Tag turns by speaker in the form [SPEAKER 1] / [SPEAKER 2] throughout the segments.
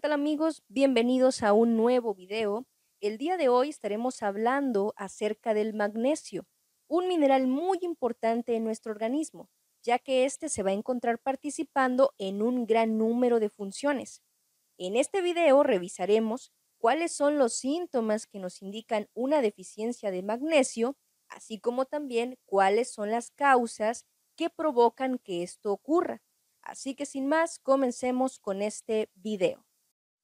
[SPEAKER 1] ¿qué tal amigos? Bienvenidos a un nuevo video. El día de hoy estaremos hablando acerca del magnesio, un mineral muy importante en nuestro organismo, ya que este se va a encontrar participando en un gran número de funciones. En este video revisaremos cuáles son los síntomas que nos indican una deficiencia de magnesio, así como también cuáles son las causas que provocan que esto ocurra. Así que sin más, comencemos con este video.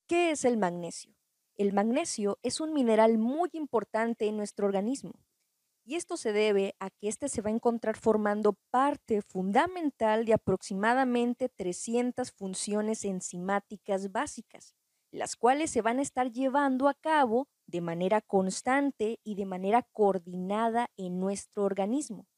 [SPEAKER 1] ¿Qué es el magnesio? El magnesio es un mineral muy importante en nuestro organismo y esto se debe a que este se va a encontrar formando parte fundamental de aproximadamente 300 funciones enzimáticas básicas, las cuales se van a estar llevando a cabo de manera constante y de manera coordinada en nuestro organismo.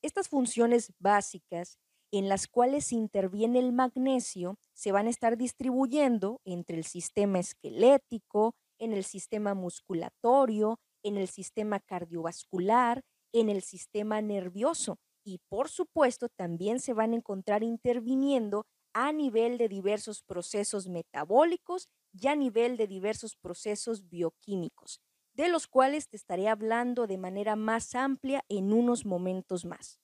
[SPEAKER 1] Estas funciones básicas en las cuales interviene el magnesio se van a estar distribuyendo entre el sistema esquelético, en el sistema musculatorio, en el sistema cardiovascular, en el sistema nervioso y por supuesto también se van a encontrar interviniendo a nivel de diversos procesos metabólicos y a nivel de diversos procesos bioquímicos, de los cuales te estaré hablando de manera más amplia en unos momentos más.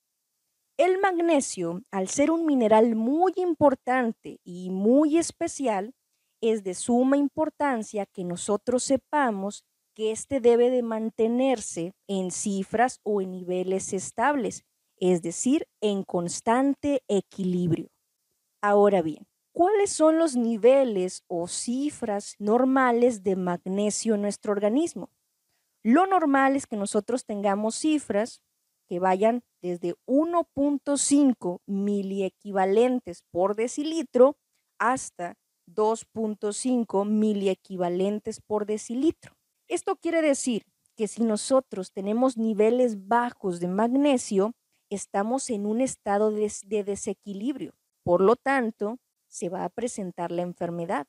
[SPEAKER 1] El magnesio, al ser un mineral muy importante y muy especial, es de suma importancia que nosotros sepamos que este debe de mantenerse en cifras o en niveles estables, es decir, en constante equilibrio. Ahora bien, ¿cuáles son los niveles o cifras normales de magnesio en nuestro organismo? Lo normal es que nosotros tengamos cifras que vayan desde 1.5 miliequivalentes por decilitro hasta 2.5 miliequivalentes por decilitro. Esto quiere decir que si nosotros tenemos niveles bajos de magnesio, estamos en un estado de, desequilibrio. Por lo tanto, se va a presentar la enfermedad.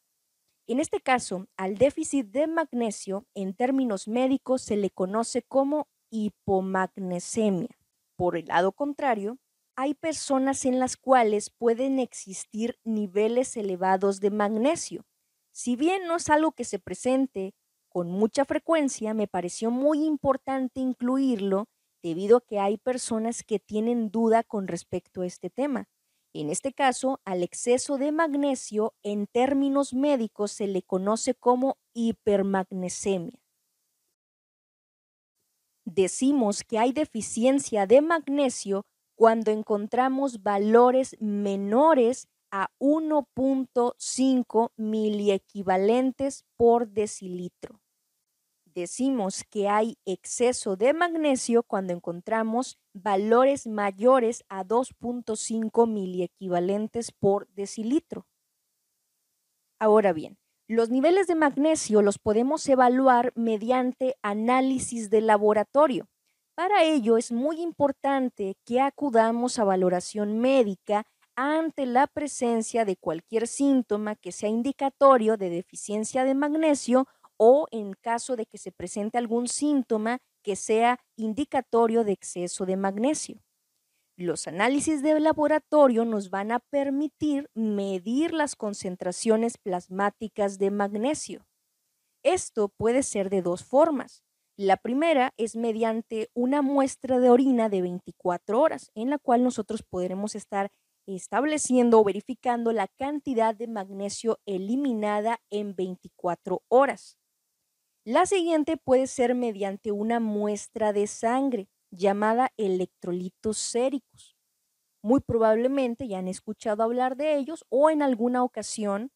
[SPEAKER 1] En este caso, al déficit de magnesio, en términos médicos, se le conoce como hipomagnesemia. Por el lado contrario, hay personas en las cuales pueden existir niveles elevados de magnesio. Si bien no es algo que se presente con mucha frecuencia, me pareció muy importante incluirlo debido a que hay personas que tienen duda con respecto a este tema. En este caso, al exceso de magnesio en términos médicos se le conoce como hipermagnesemia. Decimos que hay deficiencia de magnesio cuando encontramos valores menores a 1.5 miliequivalentes por decilitro. Decimos que hay exceso de magnesio cuando encontramos valores mayores a 2.5 miliequivalentes por decilitro. Ahora bien, los niveles de magnesio los podemos evaluar mediante análisis de laboratorio. Para ello es muy importante que acudamos a valoración médica ante la presencia de cualquier síntoma que sea indicatorio de deficiencia de magnesio o en caso de que se presente algún síntoma que sea indicatorio de exceso de magnesio. Los análisis de laboratorio nos van a permitir medir las concentraciones plasmáticas de magnesio. Esto puede ser de dos formas. La primera es mediante una muestra de orina de 24 horas, en la cual nosotros podremos estar estableciendo o verificando la cantidad de magnesio eliminada en 24 horas. La siguiente puede ser mediante una muestra de sangre, llamada electrolitos séricos. Muy probablemente ya han escuchado hablar de ellos o en alguna ocasión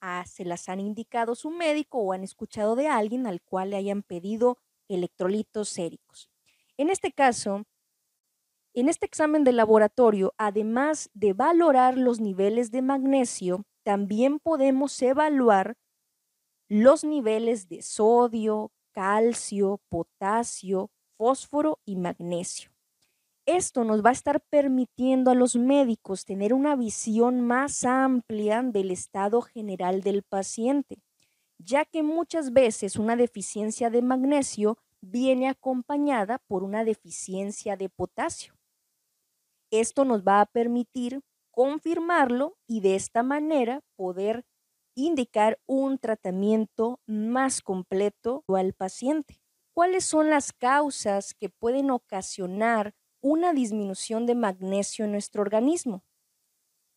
[SPEAKER 1] ah, se las han indicado su médico o han escuchado de alguien al cual le hayan pedido electrolitos séricos. En este caso, en este examen de laboratorio, además de valorar los niveles de magnesio, también podemos evaluar los niveles de sodio, calcio, potasio, fósforo y magnesio. Esto nos va a estar permitiendo a los médicos tener una visión más amplia del estado general del paciente, ya que muchas veces una deficiencia de magnesio viene acompañada por una deficiencia de potasio. Esto nos va a permitir confirmarlo y de esta manera poder indicar un tratamiento más completo al paciente cuáles son las causas que pueden ocasionar una disminución de magnesio en nuestro organismo.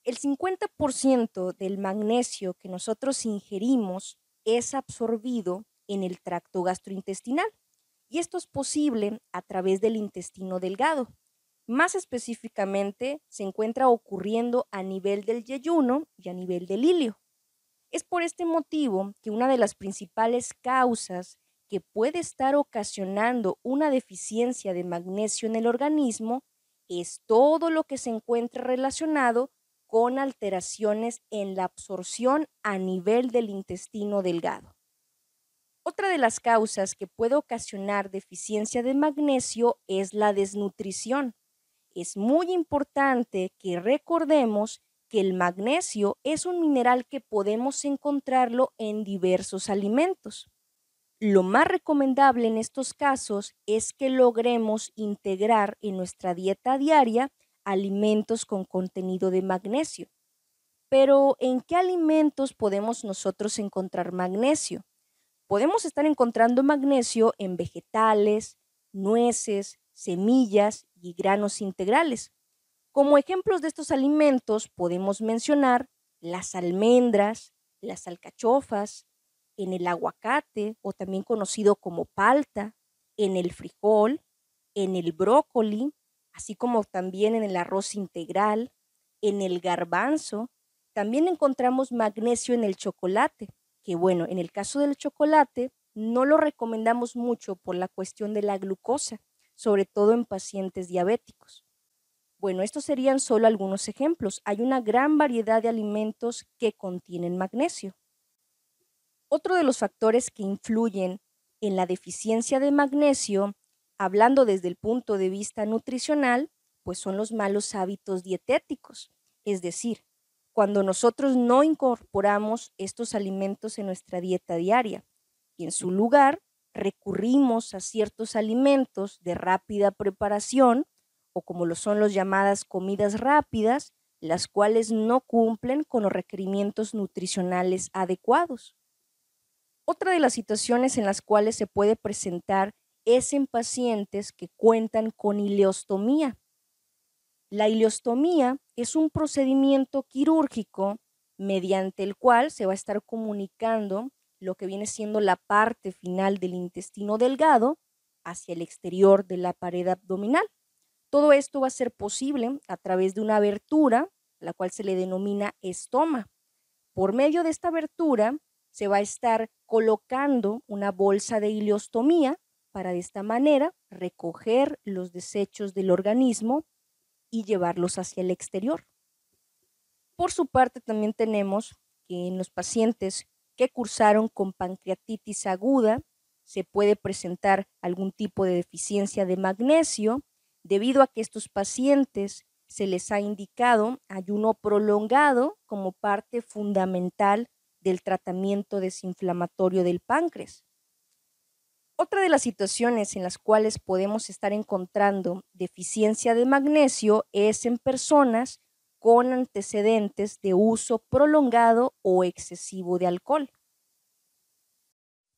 [SPEAKER 1] El 50% del magnesio que nosotros ingerimos es absorbido en el tracto gastrointestinal y esto es posible a través del intestino delgado. Más específicamente, se encuentra ocurriendo a nivel del yeyuno y a nivel del hilio. Es por este motivo que una de las principales causas que puede estar ocasionando una deficiencia de magnesio en el organismo es todo lo que se encuentra relacionado con alteraciones en la absorción a nivel del intestino delgado. Otra de las causas que puede ocasionar deficiencia de magnesio es la desnutrición. Es muy importante que recordemos que el magnesio es un mineral que podemos encontrarlo en diversos alimentos. Lo más recomendable en estos casos es que logremos integrar en nuestra dieta diaria alimentos con contenido de magnesio. Pero, ¿en qué alimentos podemos nosotros encontrar magnesio? Podemos estar encontrando magnesio en vegetales, nueces, semillas y granos integrales. Como ejemplos de estos alimentos podemos mencionar las almendras, las alcachofas, en el aguacate o también conocido como palta, en el frijol, en el brócoli, así como también en el arroz integral, en el garbanzo. También encontramos magnesio en el chocolate, que bueno, en el caso del chocolate no lo recomendamos mucho por la cuestión de la glucosa, sobre todo en pacientes diabéticos. Bueno, estos serían solo algunos ejemplos. Hay una gran variedad de alimentos que contienen magnesio. Otro de los factores que influyen en la deficiencia de magnesio, hablando desde el punto de vista nutricional, pues son los malos hábitos dietéticos. Es decir, cuando nosotros no incorporamos estos alimentos en nuestra dieta diaria y en su lugar recurrimos a ciertos alimentos de rápida preparación o como lo son las llamadas comidas rápidas, las cuales no cumplen con los requerimientos nutricionales adecuados. Otra de las situaciones en las cuales se puede presentar es en pacientes que cuentan con ileostomía. La ileostomía es un procedimiento quirúrgico mediante el cual se va a estar comunicando lo que viene siendo la parte final del intestino delgado hacia el exterior de la pared abdominal. Todo esto va a ser posible a través de una abertura, la cual se le denomina estoma. Por medio de esta abertura se va a estar colocando una bolsa de ileostomía para de esta manera recoger los desechos del organismo y llevarlos hacia el exterior. Por su parte, también tenemos que en los pacientes que cursaron con pancreatitis aguda se puede presentar algún tipo de deficiencia de magnesio debido a que estos pacientes se les ha indicado ayuno prolongado como parte fundamental del tratamiento desinflamatorio del páncreas. Otra de las situaciones en las cuales podemos estar encontrando deficiencia de magnesio es en personas con antecedentes de uso prolongado o excesivo de alcohol.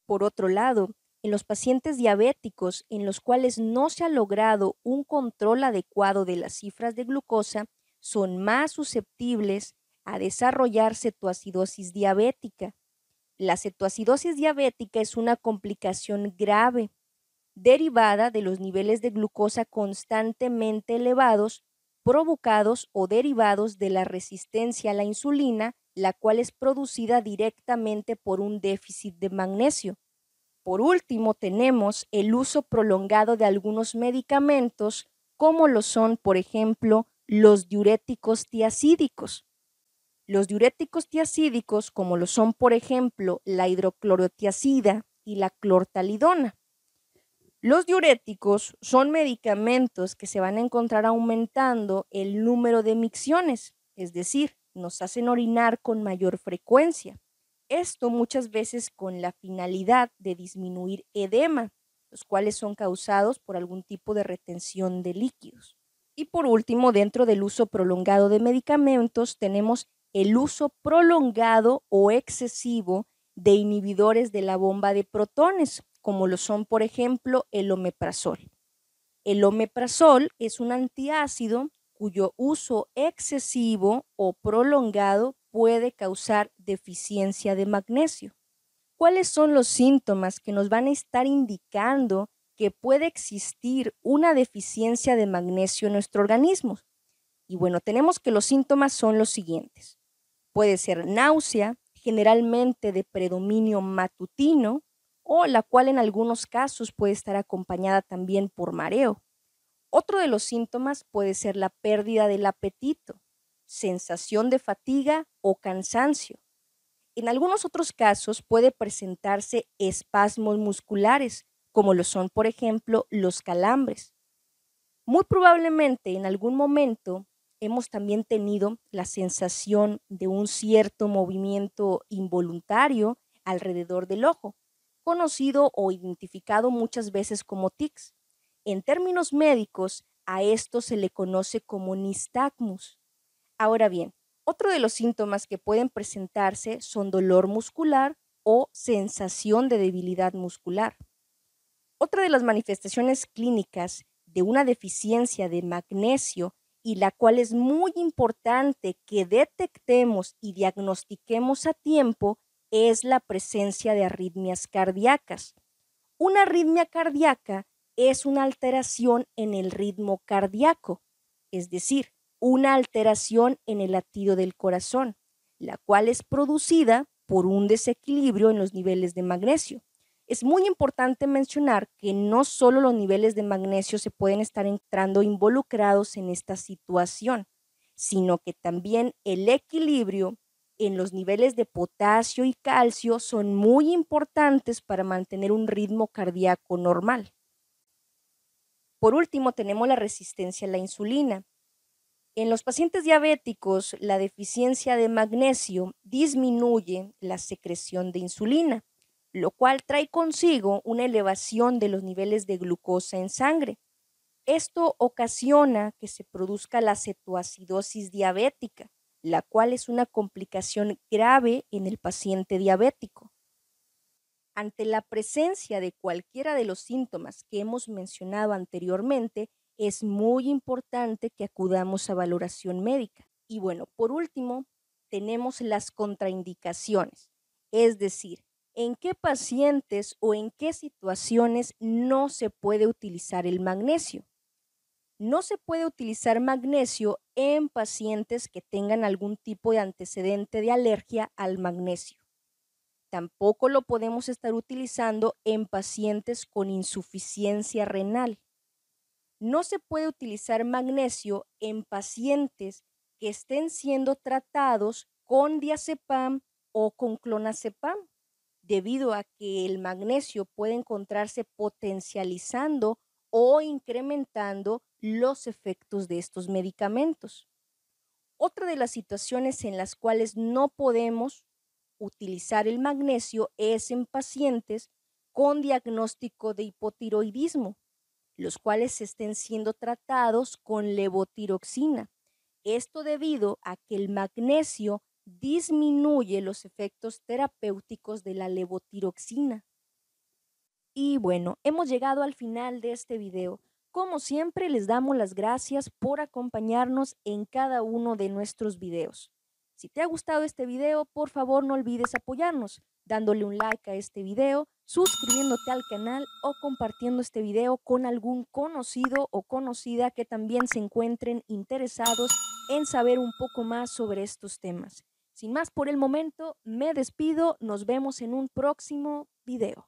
[SPEAKER 1] Por otro lado, en los pacientes diabéticos en los cuales no se ha logrado un control adecuado de las cifras de glucosa, son más susceptibles a desarrollar cetoacidosis diabética. La cetoacidosis diabética es una complicación grave derivada de los niveles de glucosa constantemente elevados provocados o derivados de la resistencia a la insulina, la cual es producida directamente por un déficit de magnesio. Por último, tenemos el uso prolongado de algunos medicamentos, como lo son, por ejemplo, los diuréticos tiacídicos, los diuréticos tiacídicos, como lo son, por ejemplo, la hidroclorotiacida y la clortalidona. Los diuréticos son medicamentos que se van a encontrar aumentando el número de micciones, es decir, nos hacen orinar con mayor frecuencia. Esto muchas veces con la finalidad de disminuir edema, los cuales son causados por algún tipo de retención de líquidos. Y por último, dentro del uso prolongado de medicamentos tenemos el uso prolongado o excesivo de inhibidores de la bomba de protones, como lo son, por ejemplo, el omeprazol. El omeprazol es un antiácido cuyo uso excesivo o prolongado puede causar deficiencia de magnesio. ¿Cuáles son los síntomas que nos van a estar indicando que puede existir una deficiencia de magnesio en nuestro organismo? Y bueno, tenemos que los síntomas son los siguientes. Puede ser náusea, generalmente de predominio matutino, o la cual en algunos casos puede estar acompañada también por mareo. Otro de los síntomas puede ser la pérdida del apetito, sensación de fatiga o cansancio. En algunos otros casos puede presentarse espasmos musculares, como lo son, por ejemplo, los calambres. Muy probablemente en algún momento hemos también tenido la sensación de un cierto movimiento involuntario alrededor del ojo, conocido o identificado muchas veces como tics. En términos médicos, a esto se le conoce como nistagmus. Ahora bien, otro de los síntomas que pueden presentarse son dolor muscular o sensación de debilidad muscular. Otra de las manifestaciones clínicas de una deficiencia de magnesio y la cual es muy importante que detectemos y diagnostiquemos a tiempo, es la presencia de arritmias cardíacas. Una arritmia cardíaca es una alteración en el ritmo cardíaco, es decir, una alteración en el latido del corazón, la cual es producida por un desequilibrio en los niveles de magnesio. Es muy importante mencionar que no solo los niveles de magnesio se pueden estar entrando involucrados en esta situación, sino que también el equilibrio en los niveles de potasio y calcio son muy importantes para mantener un ritmo cardíaco normal. Por último, tenemos la resistencia a la insulina. En los pacientes diabéticos, la deficiencia de magnesio disminuye la secreción de insulina lo cual trae consigo una elevación de los niveles de glucosa en sangre. Esto ocasiona que se produzca la cetoacidosis diabética, la cual es una complicación grave en el paciente diabético. Ante la presencia de cualquiera de los síntomas que hemos mencionado anteriormente, es muy importante que acudamos a valoración médica. Y bueno, por último, tenemos las contraindicaciones, es decir, en qué pacientes o en qué situaciones no se puede utilizar el magnesio. No se puede utilizar magnesio en pacientes que tengan algún tipo de antecedente de alergia al magnesio. Tampoco lo podemos estar utilizando en pacientes con insuficiencia renal. No se puede utilizar magnesio en pacientes que estén siendo tratados con diazepam o con clonazepam debido a que el magnesio puede encontrarse potencializando o incrementando los efectos de estos medicamentos. Otra de las situaciones en las cuales no podemos utilizar el magnesio es en pacientes con diagnóstico de hipotiroidismo, los cuales estén siendo tratados con levotiroxina. Esto debido a que el magnesio disminuye los efectos terapéuticos de la levotiroxina. Y bueno, hemos llegado al final de este video. Como siempre, les damos las gracias por acompañarnos en cada uno de nuestros videos. Si te ha gustado este video, por favor no olvides apoyarnos dándole un like a este video, suscribiéndote al canal o compartiendo este video con algún conocido o conocida que también se encuentren interesados en saber un poco más sobre estos temas. Sin más por el momento, me despido, nos vemos en un próximo video.